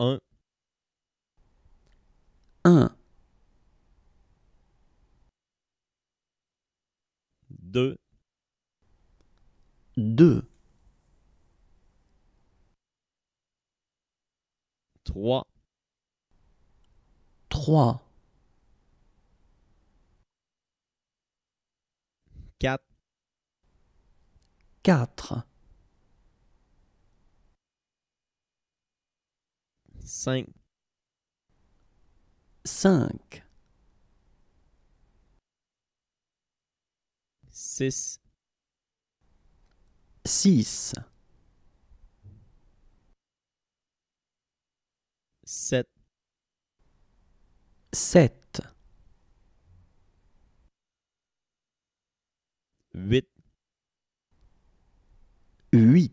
1 1 2 2 3 3 4 4 5 5 6 6 7 7 8 8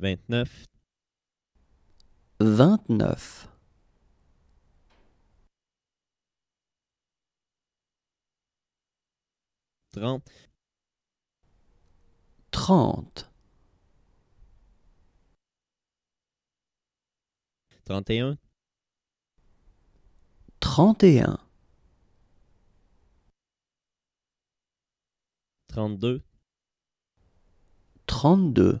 29 29 30 30 31 31 32 32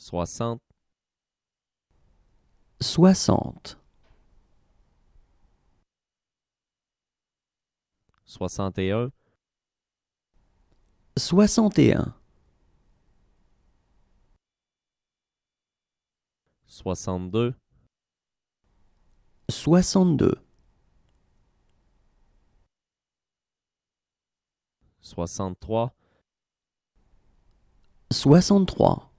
60 60 61 61 62 62 63 63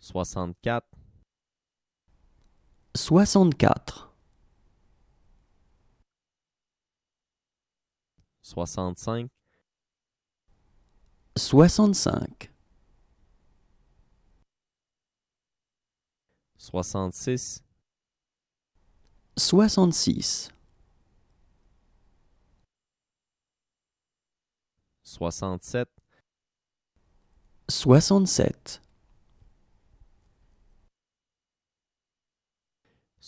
soixante-quatre. Soixante-quatre. Soixante-cinq. Soixante-cinq. Soixante-six. Soixante-six. Soixante-sept. Soixante-sept.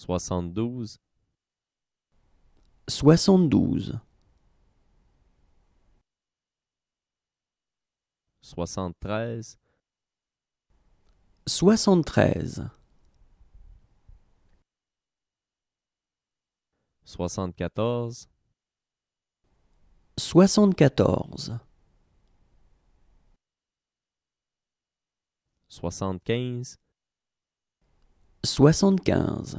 soixante-douze, soixante-douze, soixante-treize, soixante-treize, soixante-quatorze, soixante-quatorze, soixante-quinze, soixante-quinze.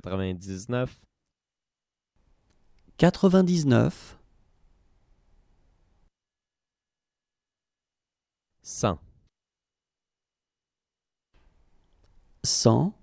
99 99 100 100